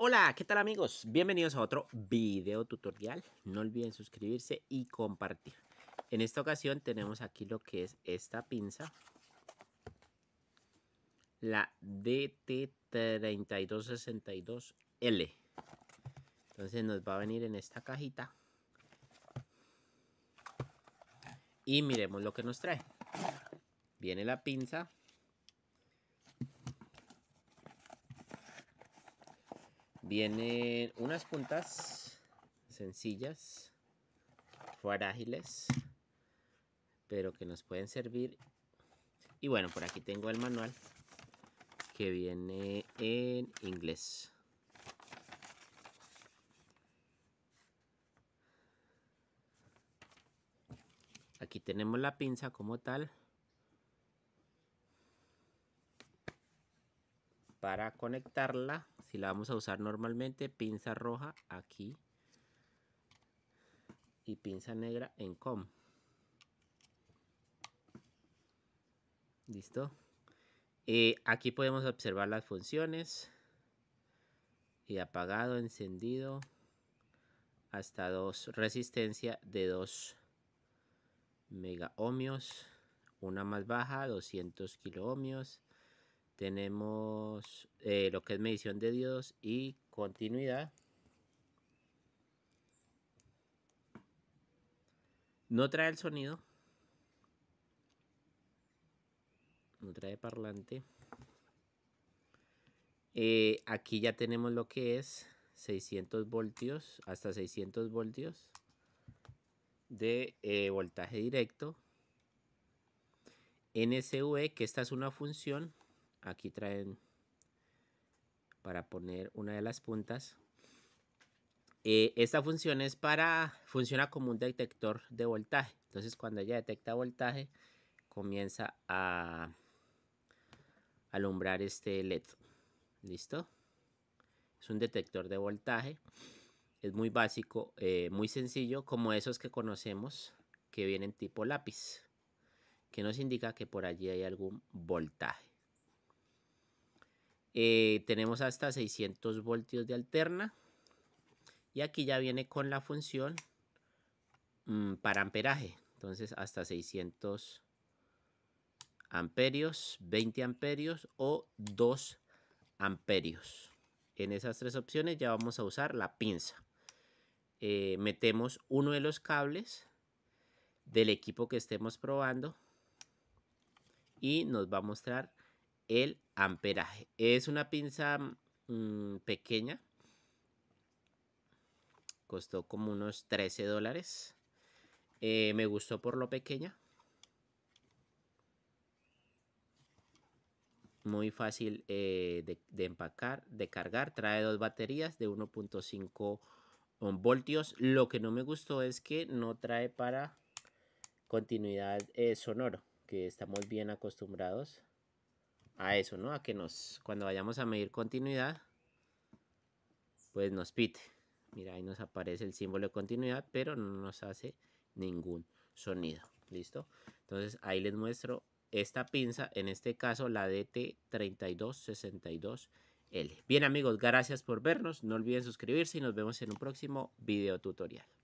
Hola, ¿qué tal amigos? Bienvenidos a otro video tutorial. No olviden suscribirse y compartir. En esta ocasión tenemos aquí lo que es esta pinza. La DT3262L. Entonces nos va a venir en esta cajita. Y miremos lo que nos trae. Viene la pinza Vienen unas puntas sencillas, farágiles, pero que nos pueden servir. Y bueno, por aquí tengo el manual que viene en inglés. Aquí tenemos la pinza como tal para conectarla si la vamos a usar normalmente, pinza roja aquí y pinza negra en com. Listo. aquí podemos observar las funciones. Y apagado, encendido. Hasta dos Resistencia de 2 megaohmios. Una más baja, 200 kiloohmios tenemos eh, lo que es medición de diodos y continuidad. No trae el sonido. No trae parlante. Eh, aquí ya tenemos lo que es 600 voltios, hasta 600 voltios de eh, voltaje directo. NSV, que esta es una función aquí traen para poner una de las puntas. Eh, esta función es para, funciona como un detector de voltaje. Entonces cuando ella detecta voltaje, comienza a alumbrar este LED. ¿Listo? Es un detector de voltaje. Es muy básico, eh, muy sencillo, como esos que conocemos que vienen tipo lápiz, que nos indica que por allí hay algún voltaje. Eh, tenemos hasta 600 voltios de alterna. Y aquí ya viene con la función mm, para amperaje. Entonces hasta 600 amperios, 20 amperios o 2 amperios. En esas tres opciones ya vamos a usar la pinza. Eh, metemos uno de los cables del equipo que estemos probando y nos va a mostrar el amperaje. Es una pinza mm, pequeña. Costó como unos 13 dólares. Eh, me gustó por lo pequeña. Muy fácil eh, de, empacar, de cargar. Trae dos baterías de 1.5 mm, voltios. Lo que no me gustó es que no trae para continuidad eh, sonoro, que estamos bien acostumbrados a eso, ¿no? A que nos, cuando vayamos a medir continuidad, pues nos pite. Mira, ahí nos aparece el símbolo de continuidad, pero no nos hace ningún sonido. ¿Listo? Entonces ahí les muestro esta pinza, en este caso la DT3262L. Bien amigos, gracias por vernos. No olviden suscribirse y nos vemos en un próximo video tutorial.